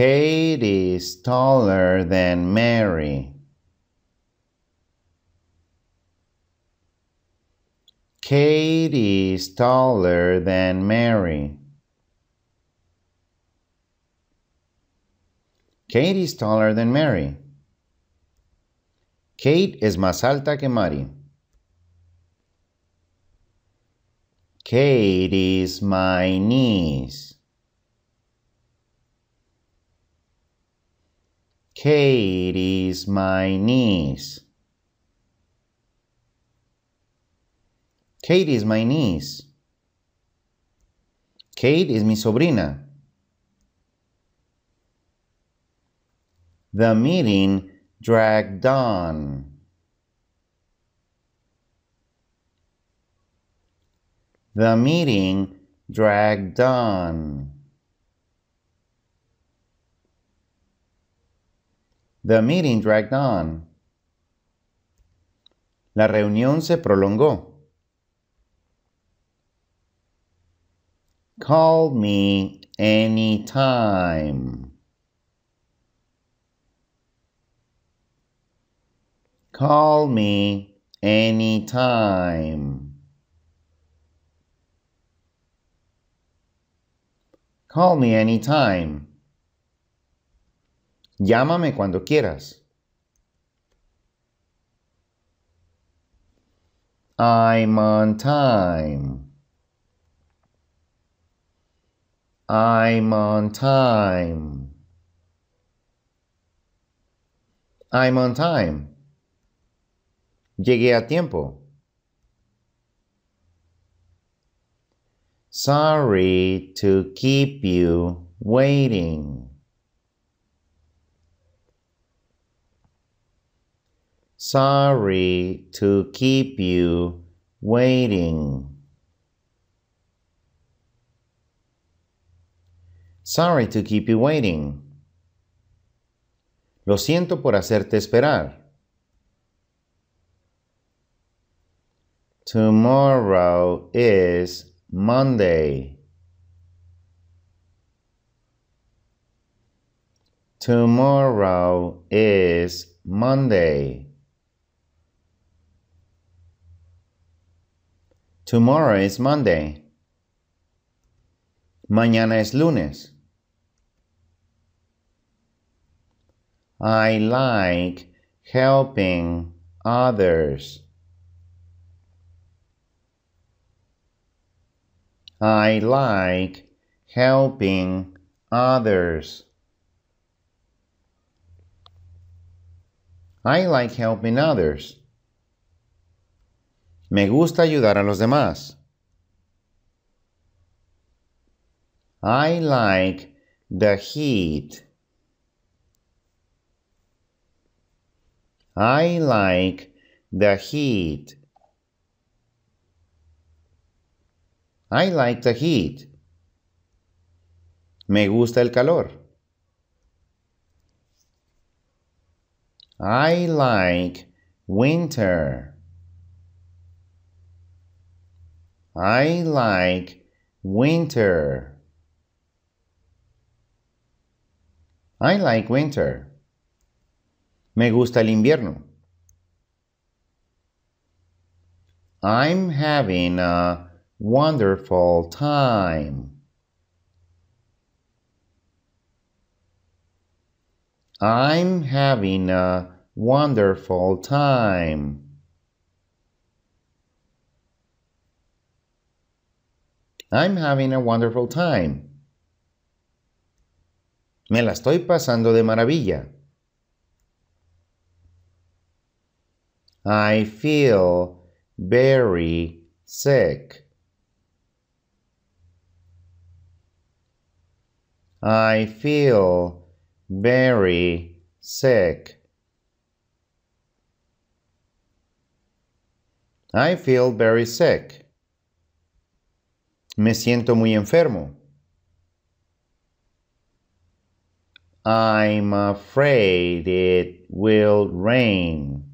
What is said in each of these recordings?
Kate is taller than Mary. Kate is taller than Mary. Kate is taller than Mary. Kate is más alta que Mary. Kate is my niece. Katie's my niece. Kate is my niece. Kate is mi sobrina. The meeting dragged on. The meeting dragged on. The meeting dragged on. La reunión se prolongó. Call me anytime. Call me anytime. Call me anytime. Llámame cuando quieras. I'm on time. I'm on time. I'm on time. Llegué a tiempo. Sorry to keep you waiting. Sorry to keep you waiting. Sorry to keep you waiting. Lo siento por hacerte esperar. Tomorrow is Monday. Tomorrow is Monday. Tomorrow is Monday. Mañana es lunes. I like helping others. I like helping others. I like helping others. Me gusta ayudar a los demás. I like the heat. I like the heat. I like the heat. Me gusta el calor. I like winter. I like winter. I like winter. Me gusta el invierno. I'm having a wonderful time. I'm having a wonderful time. I'm having a wonderful time. Me la estoy pasando de maravilla. I feel very sick. I feel very sick. I feel very sick. Me siento muy enfermo. I'm afraid it will rain.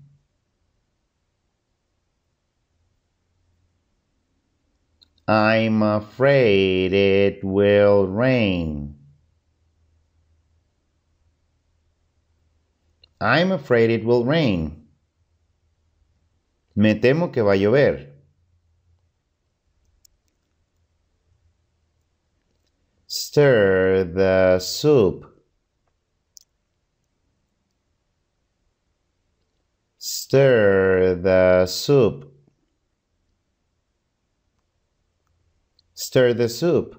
I'm afraid it will rain. I'm afraid it will rain. Me temo que va a llover. stir the soup. Stir the soup. Stir the soup.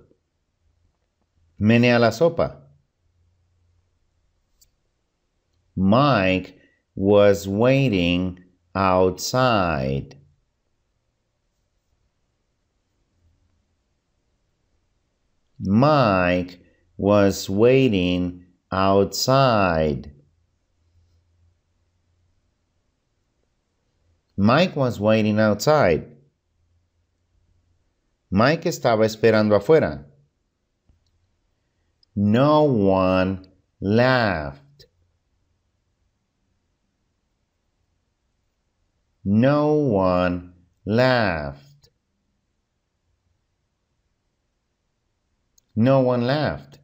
Menea la sopa. Mike was waiting outside. Mike was waiting outside. Mike was waiting outside. Mike estaba esperando afuera. No one laughed. No one laughed. No one laughed.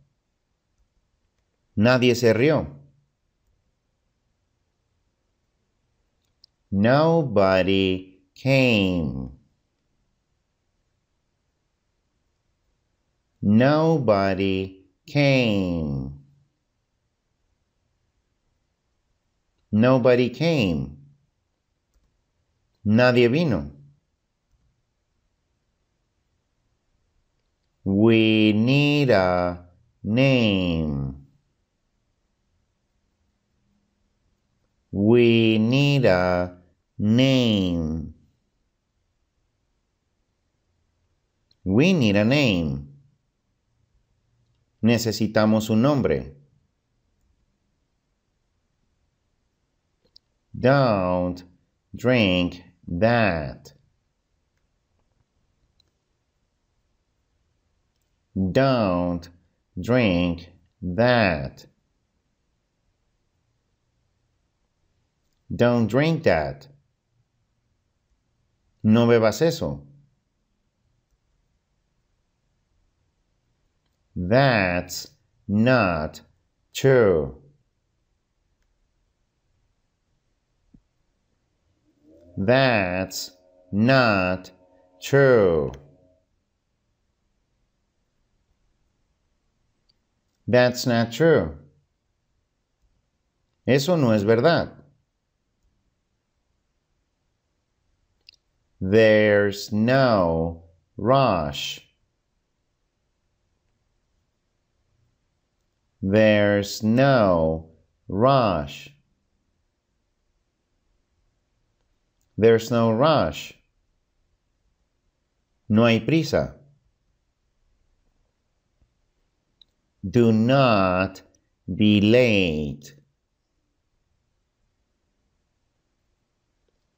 Nadie se rió. Nobody came. Nobody came. Nobody came. Nadie vino. We need a name. We need a name. We need a name. Necesitamos un nombre. Don't drink that. Don't drink that. Don't drink that. No bebas eso. That's not true. That's not true. That's not true. Eso no es verdad. There's no rush. There's no rush. There's no rush. No hay prisa. Do not be late.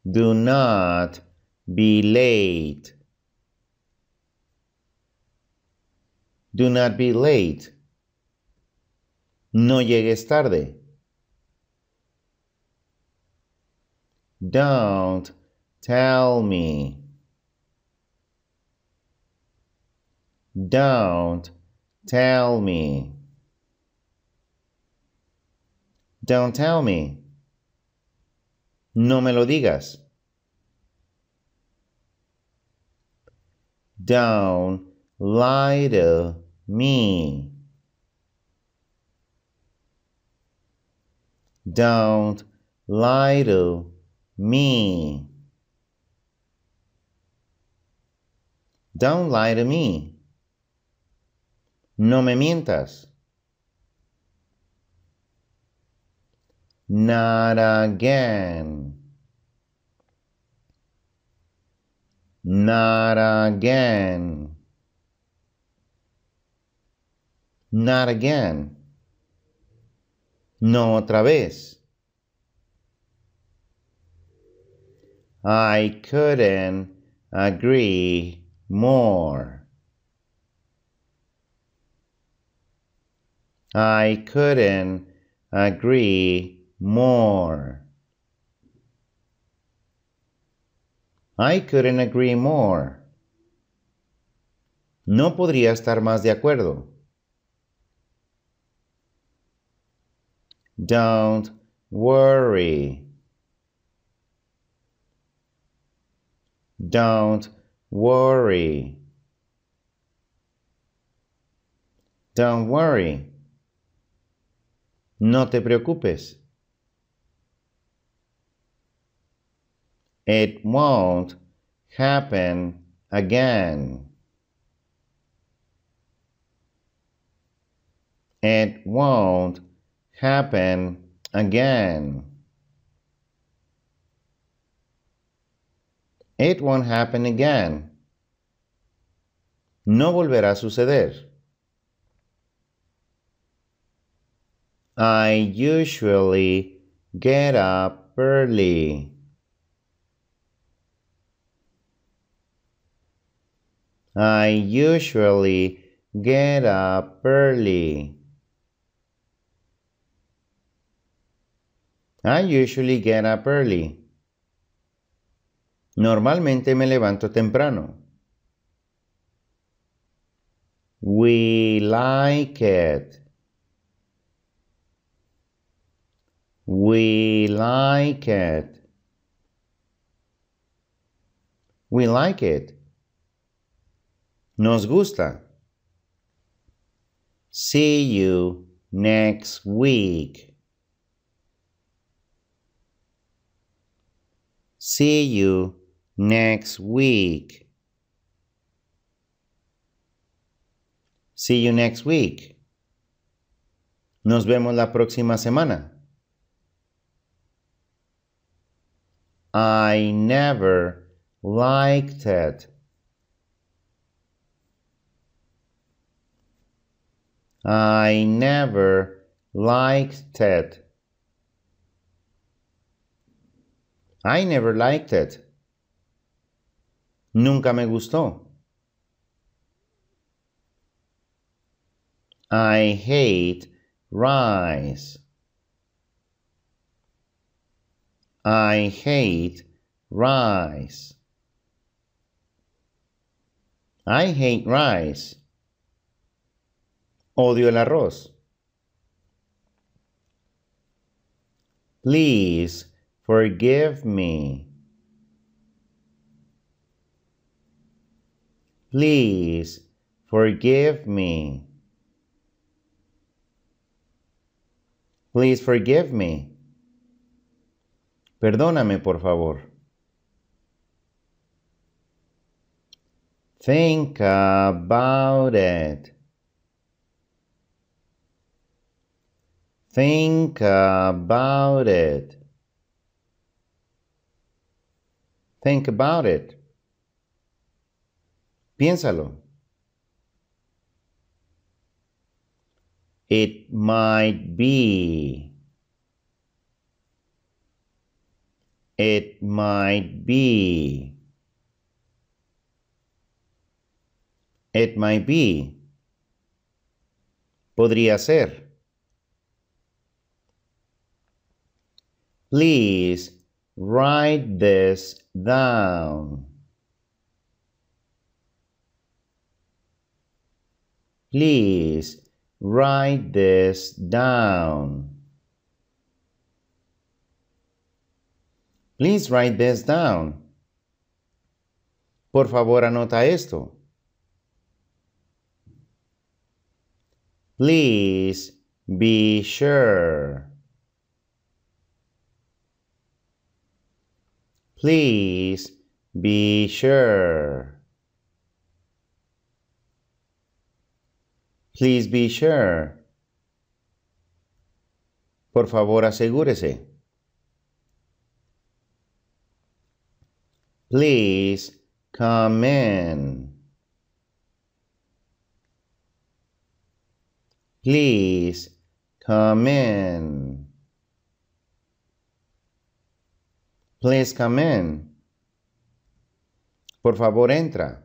Do not be late. Do not be late. No llegues tarde. Don't tell me. Don't Tell me. Don't tell me. No me lo digas. Don't lie to me. Don't lie to me. Don't lie to me. No me mientas. Not again. Not again. Not again. No otra vez. I couldn't agree more. I couldn't agree more. I couldn't agree more. No podría estar más de acuerdo. Don't worry. Don't worry. Don't worry. No te preocupes. It won't happen again. It won't happen again. It won't happen again. No volverá a suceder. I usually get up early. I usually get up early. I usually get up early. Normalmente me levanto temprano. We like it. We like it. We like it. Nos gusta. See you next week. See you next week. See you next week. Nos vemos la próxima semana. I never liked it. I never liked it. I never liked it. Nunca me gustó. I hate rice. I hate rice. I hate rice. Odio el arroz. Please forgive me. Please forgive me. Please forgive me. Perdóname, por favor. Think about it. Think about it. Think about it. Piénsalo. It might be. It might be. It might be. Podría ser. Please write this down. Please write this down. Please write this down. Por favor, anota esto. Please be sure. Please be sure. Please be sure. Por favor, asegúrese. Please come in. Please come in. Please come in. Por favor, entra.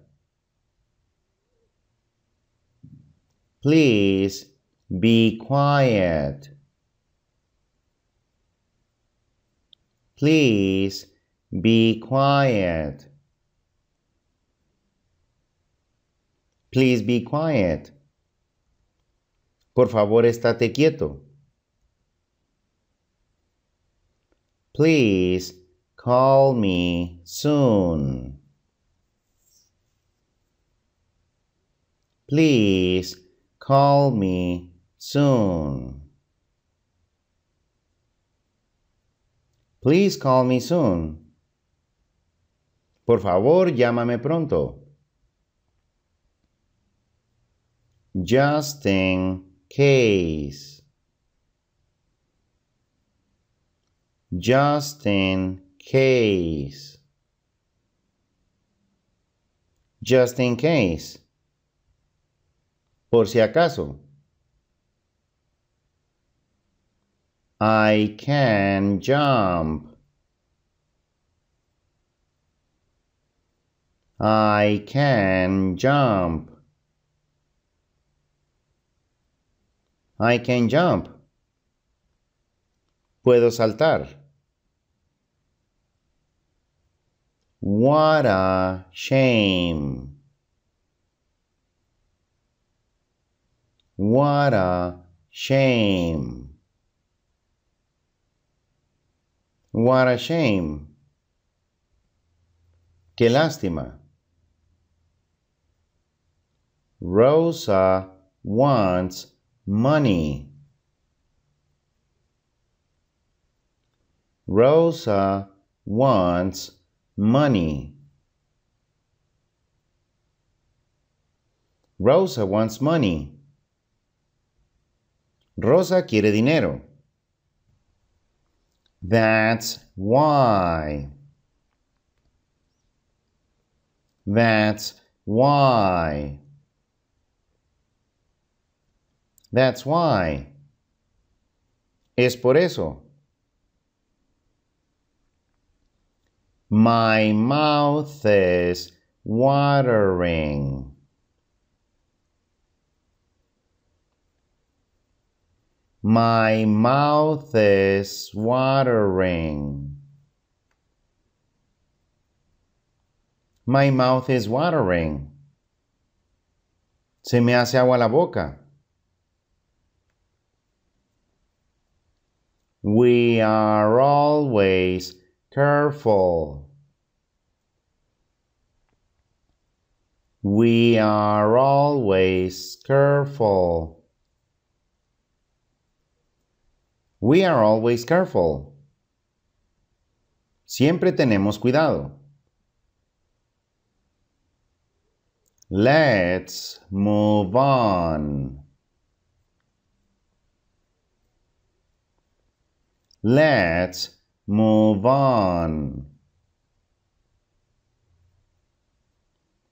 Please be quiet. Please be quiet. Please be quiet. Por favor, estate quieto. Please call me soon. Please call me soon. Please call me soon. Por favor, llámame pronto. Just in case. Just in case. Just in case. Por si acaso. I can jump. I can jump. I can jump. Puedo saltar. What a shame. What a shame. What a shame. Qué lástima. Rosa wants money. Rosa wants money. Rosa wants money. Rosa quiere dinero. That's why. That's why. That's why. Es por eso. My mouth is watering. My mouth is watering. My mouth is watering. Se me hace agua la boca. We are always careful. We are always careful. We are always careful. Siempre tenemos cuidado. Let's move on. Let's move on.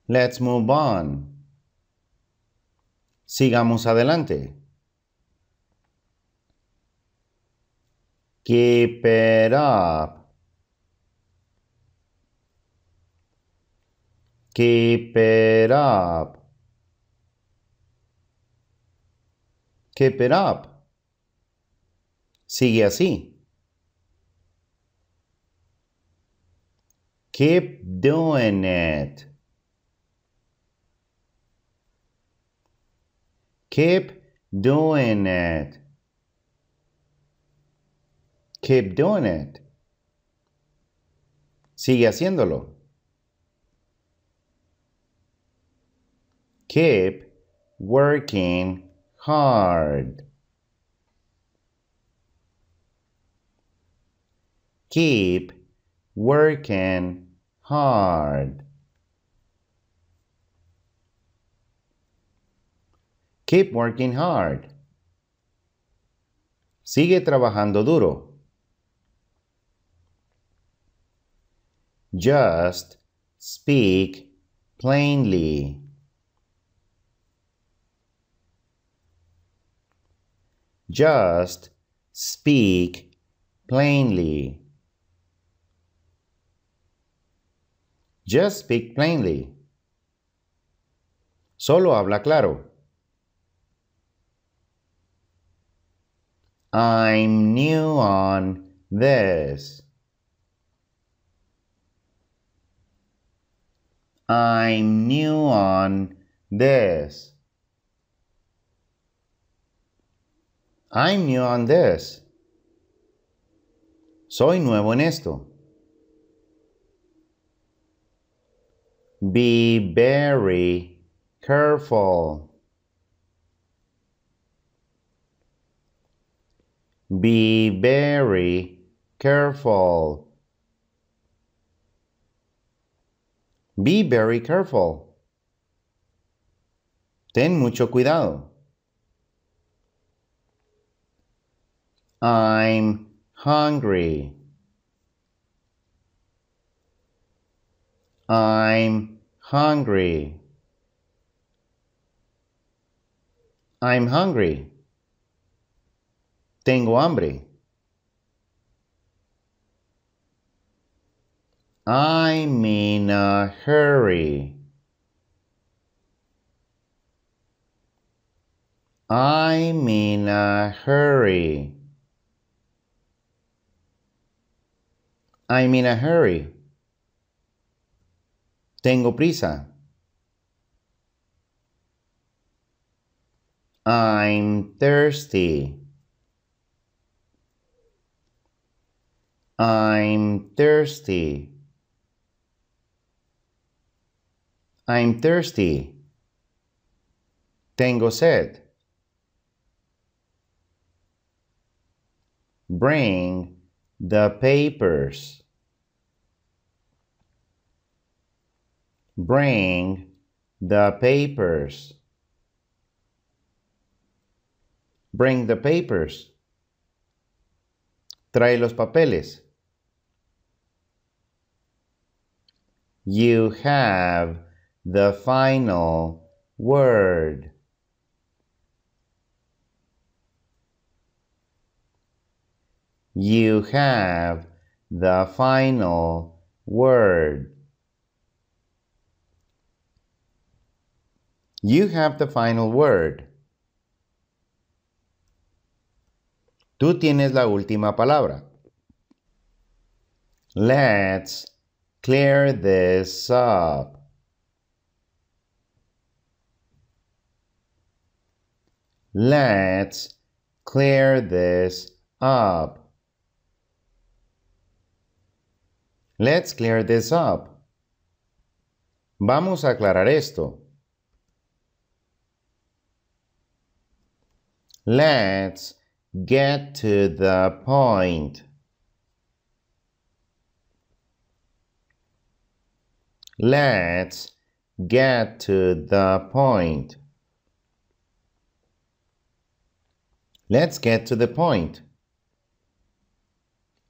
Let's move on. Sigamos adelante. Keep it up. Keep it up. Keep it up. Sigue así. Keep doing it. Keep doing it. Keep doing it. Sigue haciéndolo. Keep working hard. Keep working hard. Keep working hard. Sigue trabajando duro. Just speak plainly. Just speak plainly. Just speak plainly. Solo habla claro. I'm new on this. I'm new on this. I'm new on this. Soy nuevo en esto. Be very careful. Be very careful. Be very careful. Ten mucho cuidado. I'm hungry. I'm hungry. I'm hungry. Tengo hambre. I'm in a hurry. I'm in a hurry. I'm in a hurry. Tengo prisa. I'm thirsty. I'm thirsty. I'm thirsty. Tengo sed. Bring the papers. bring the papers. Bring the papers. Trae los papeles. You have the final word. You have the final word. You have the final word. Tú tienes la última palabra. Let's clear this up. Let's clear this up. Let's clear this up. Vamos a aclarar esto. Let's get to the point. Let's get to the point. Let's get to the point.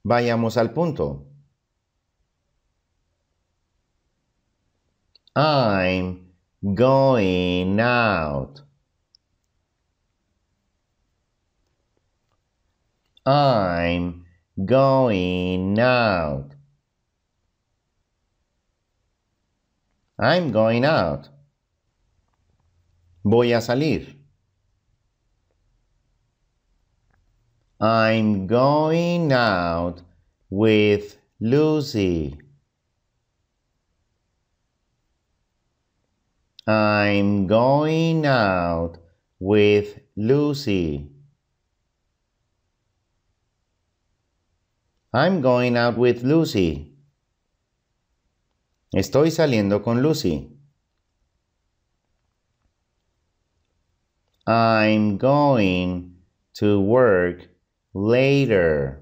Vayamos al punto. I'm going out. I'm going out. I'm going out. Voy a salir. I'm going out with Lucy. I'm going out with Lucy. I'm going out with Lucy. Estoy saliendo con Lucy. I'm going to work later.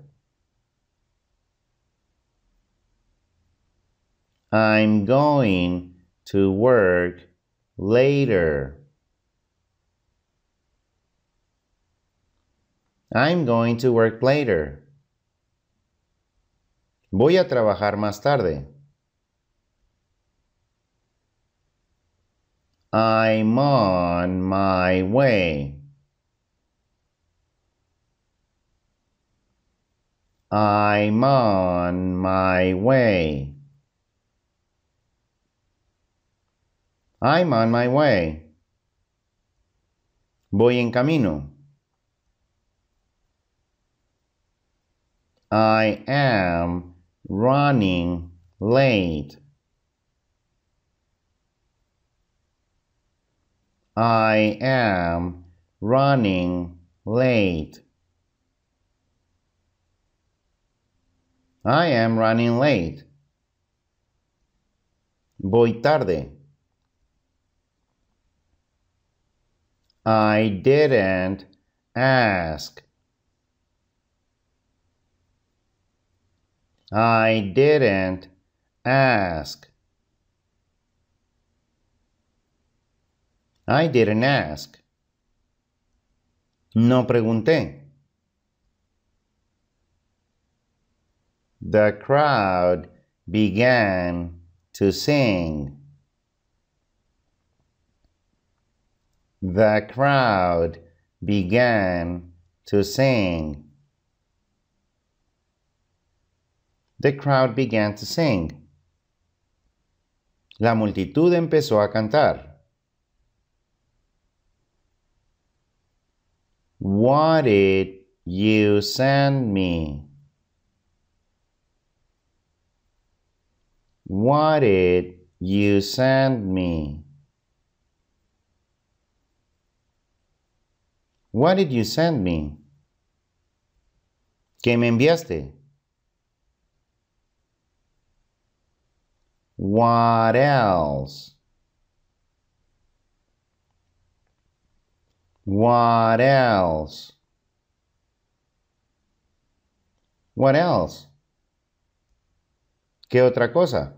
I'm going to work later. I'm going to work later. Voy a trabajar más tarde. I'm on my way. I'm on my way. I'm on my way. Voy en camino. I am running late. I am running late. I am running late. Voy tarde. I didn't ask I didn't ask. I didn't ask. No pregunté. The crowd began to sing. The crowd began to sing. The crowd began to sing. La multitud empezó a cantar. What did you send me? What did you send me? What did you send me? ¿Qué me enviaste? What else? What else? What else? ¿Qué otra cosa?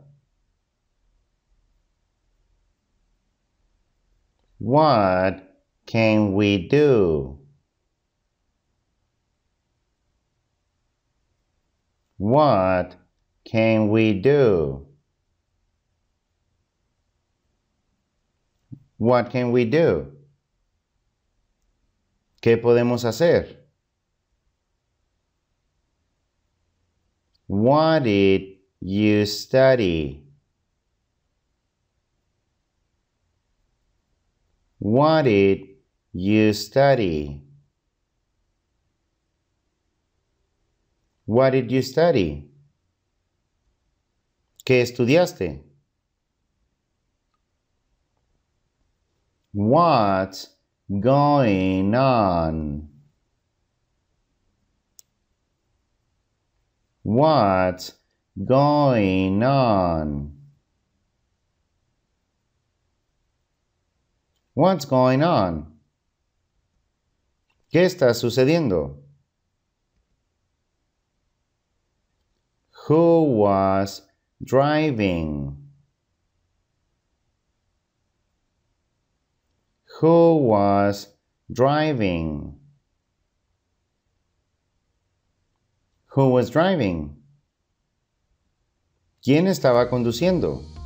What can we do? What can we do? What can we do? ¿Qué podemos hacer? What did you study? What did you study? What did you study? ¿Qué estudiaste? What's going on? What's going on? What's going on? ¿Qué está sucediendo? Who was driving? Who was driving? Who was driving? ¿Quién estaba conduciendo?